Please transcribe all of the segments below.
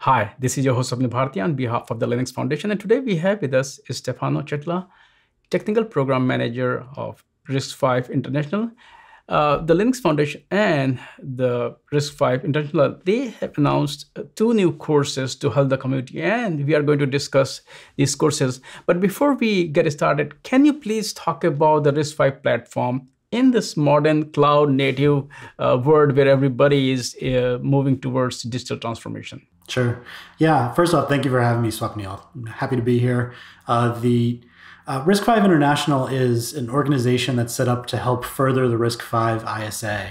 Hi, this is your host Sapna Bharti on behalf of the Linux Foundation and today we have with us Stefano Chetla, Technical Program Manager of RISC-V International. Uh, the Linux Foundation and the RISC-V International, they have announced uh, two new courses to help the community and we are going to discuss these courses. But before we get started, can you please talk about the RISC-V platform in this modern cloud native uh, world where everybody is uh, moving towards digital transformation? Sure. Yeah. First off, thank you for having me, Swapnil. happy to be here. Uh, the uh, Risk Five International is an organization that's set up to help further the Risk Five ISA,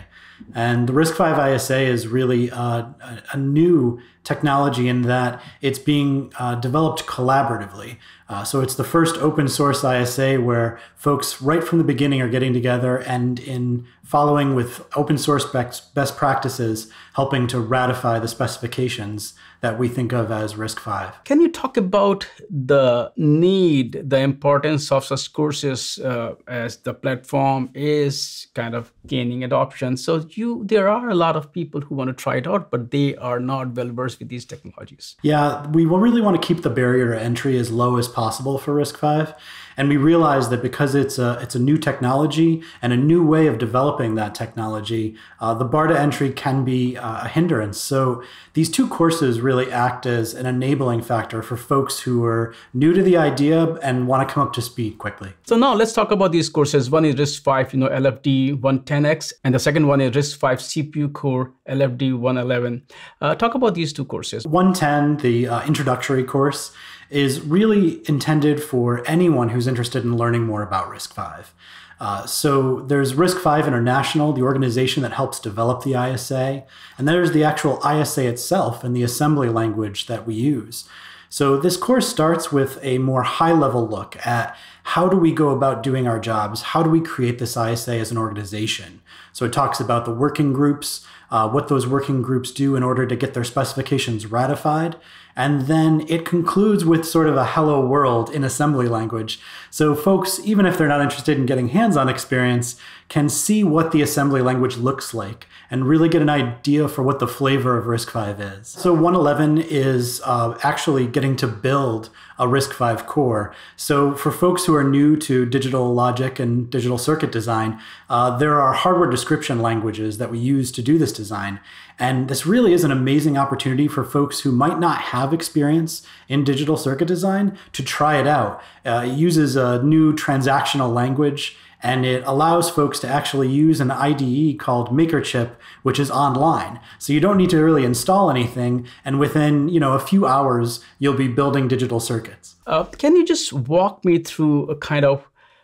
and the Risk Five ISA is really uh, a, a new technology in that it's being uh, developed collaboratively. Uh, so it's the first open source ISA where folks right from the beginning are getting together and in following with open source best practices, helping to ratify the specifications that we think of as Risk Five. Can you talk about the need, the importance of such courses uh, as the platform is kind of gaining adoption? So you, there are a lot of people who want to try it out, but they are not well versed with these technologies. Yeah, we really want to keep the barrier to entry as low as possible for Risk Five. And we realized that because it's a, it's a new technology and a new way of developing that technology, uh, the bar to entry can be uh, a hindrance. So these two courses really act as an enabling factor for folks who are new to the idea and want to come up to speed quickly. So now let's talk about these courses. One is RISC V, you know, LFD 110X, and the second one is RISC V CPU Core LFD 111. Uh, talk about these two courses. 110, the uh, introductory course, is really intended for anyone who's interested in learning more about Risk Five. Uh, so there's Risk Five International, the organization that helps develop the ISA, and there's the actual ISA itself and the assembly language that we use. So this course starts with a more high-level look at how do we go about doing our jobs? How do we create this ISA as an organization? So it talks about the working groups, uh, what those working groups do in order to get their specifications ratified, and then it concludes with sort of a hello world in assembly language. So folks, even if they're not interested in getting hands on experience, can see what the assembly language looks like and really get an idea for what the flavor of RISC V is. So 111 is uh, actually getting to build a RISC V core. So for folks who are new to digital logic and digital circuit design, uh, there are hardware description languages that we use to do this design. And this really is an amazing opportunity for folks who might not have have experience in digital circuit design to try it out. Uh, it uses a new transactional language and it allows folks to actually use an IDE called MakerChip, which is online. So you don't need to really install anything, and within you know a few hours, you'll be building digital circuits. Uh, can you just walk me through a kind of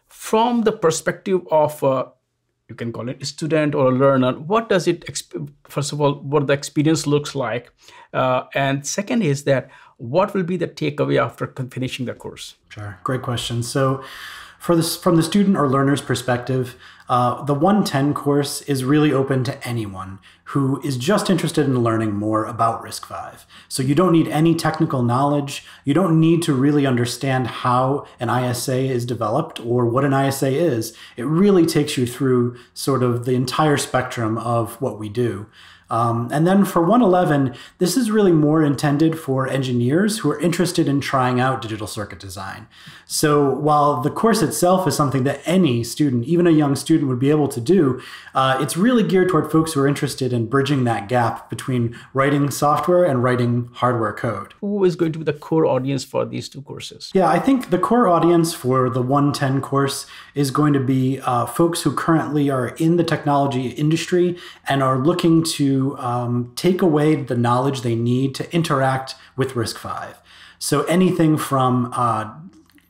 from the perspective of a uh, you can call it a student or a learner what does it first of all what the experience looks like uh, and second is that what will be the takeaway after finishing the course sure great question so for this, from the student or learner's perspective, uh, the 110 course is really open to anyone who is just interested in learning more about Risk Five. So you don't need any technical knowledge. You don't need to really understand how an ISA is developed or what an ISA is. It really takes you through sort of the entire spectrum of what we do. Um, and then for 111, this is really more intended for engineers who are interested in trying out digital circuit design. So while the course itself is something that any student, even a young student, would be able to do, uh, it's really geared toward folks who are interested in bridging that gap between writing software and writing hardware code. Who is going to be the core audience for these two courses? Yeah, I think the core audience for the 110 course is going to be uh, folks who currently are in the technology industry and are looking to um, take away the knowledge they need to interact with Risk Five. So anything from uh,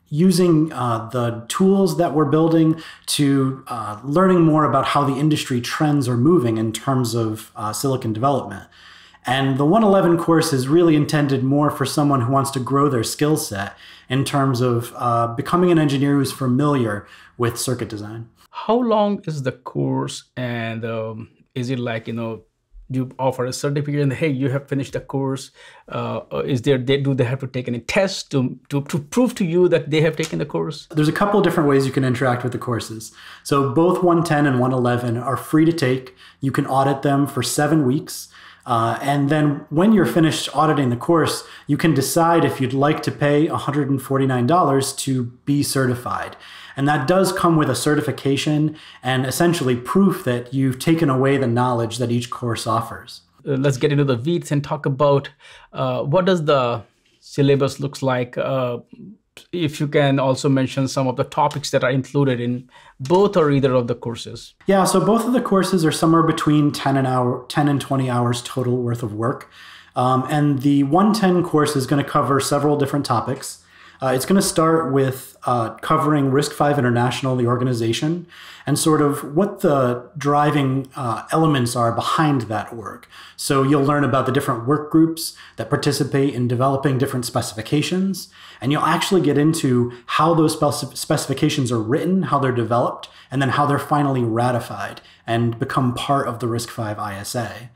using uh, the tools that we're building to uh, learning more about how the industry trends are moving in terms of uh, silicon development. And the 111 course is really intended more for someone who wants to grow their skill set in terms of uh, becoming an engineer who's familiar with circuit design. How long is the course, and um, is it like you know you offer a certificate and hey you have finished the course uh, uh is there they, do they have to take any test to, to, to prove to you that they have taken the course there's a couple different ways you can interact with the courses so both 110 and 111 are free to take you can audit them for seven weeks uh, and then when you're finished auditing the course, you can decide if you'd like to pay $149 to be certified. And that does come with a certification and essentially proof that you've taken away the knowledge that each course offers. Uh, let's get into the weeds and talk about uh, what does the syllabus looks like. Uh, if you can also mention some of the topics that are included in both or either of the courses yeah so both of the courses are somewhere between 10 and hour 10 and 20 hours total worth of work um, and the 110 course is going to cover several different topics uh, it's going to start with uh, covering Risk Five International, the organization, and sort of what the driving uh, elements are behind that work. So you'll learn about the different work groups that participate in developing different specifications, and you'll actually get into how those specifications are written, how they're developed, and then how they're finally ratified and become part of the Risk Five ISA.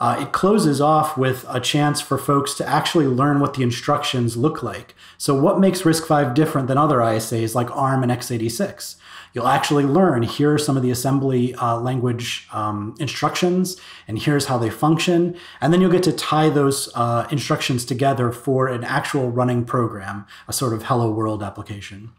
Uh, it closes off with a chance for folks to actually learn what the instructions look like. So, what makes Risk Five different than other ISAs like ARM and x86? You'll actually learn here are some of the assembly uh, language um, instructions, and here's how they function. And then you'll get to tie those uh, instructions together for an actual running program, a sort of Hello World application.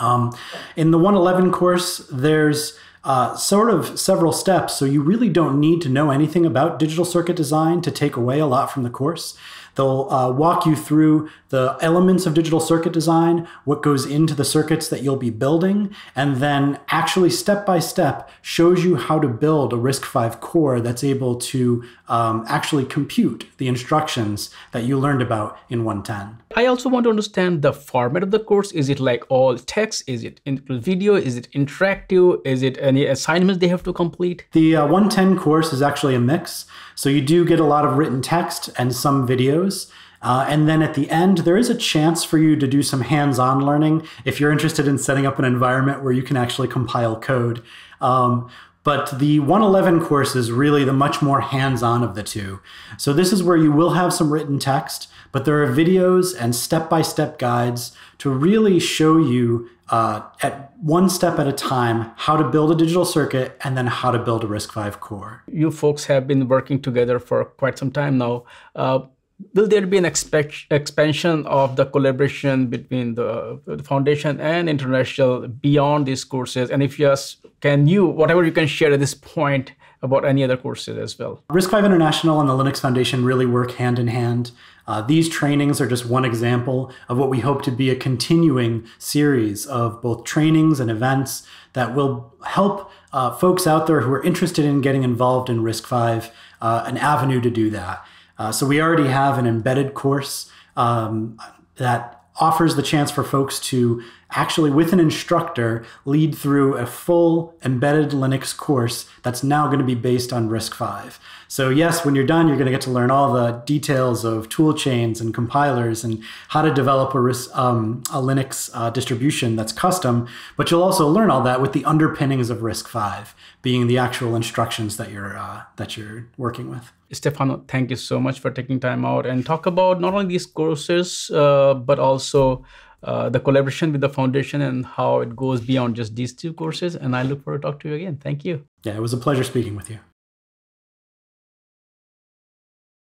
Um, in the 111 course, there's uh, sort of several steps, so you really don't need to know anything about digital circuit design to take away a lot from the course. They'll uh, walk you through the elements of digital circuit design, what goes into the circuits that you'll be building, and then actually step by step shows you how to build a RISC-V core that's able to um, actually compute the instructions that you learned about in 110. I also want to understand the format of the course. Is it like all text? Is it video? Is it interactive? Is it any assignments they have to complete? The uh, 110 course is actually a mix. So you do get a lot of written text and some videos uh, and then at the end, there is a chance for you to do some hands on learning if you're interested in setting up an environment where you can actually compile code. Um, but the 111 course is really the much more hands on of the two. So, this is where you will have some written text, but there are videos and step by step guides to really show you uh, at one step at a time how to build a digital circuit and then how to build a RISC V core. You folks have been working together for quite some time now. Uh, will there be an expect, expansion of the collaboration between the, the, foundation and international beyond these courses? And if yes, can you, whatever you can share at this point about any other courses as well? Risk Five International and the Linux Foundation really work hand in hand. Uh, these trainings are just one example of what we hope to be a continuing series of both trainings and events that will help uh, folks out there who are interested in getting involved in Risk Five uh, an avenue to do that. Uh, so we already have an embedded course um, that offers the chance for folks to actually with an instructor lead through a full embedded Linux course that's now going to be based on RISC V. So yes, when you're done, you're going to get to learn all the details of tool chains and compilers and how to develop a, um, a Linux uh, distribution that's custom, but you'll also learn all that with the underpinnings of RISC V being the actual instructions that you're uh, that you're working with. Stefano, thank you so much for taking time out and talk about not only these courses uh, but also uh, the collaboration with the foundation and how it goes beyond just these two courses. And I look forward to talk to you again. Thank you. Yeah, it was a pleasure speaking with you.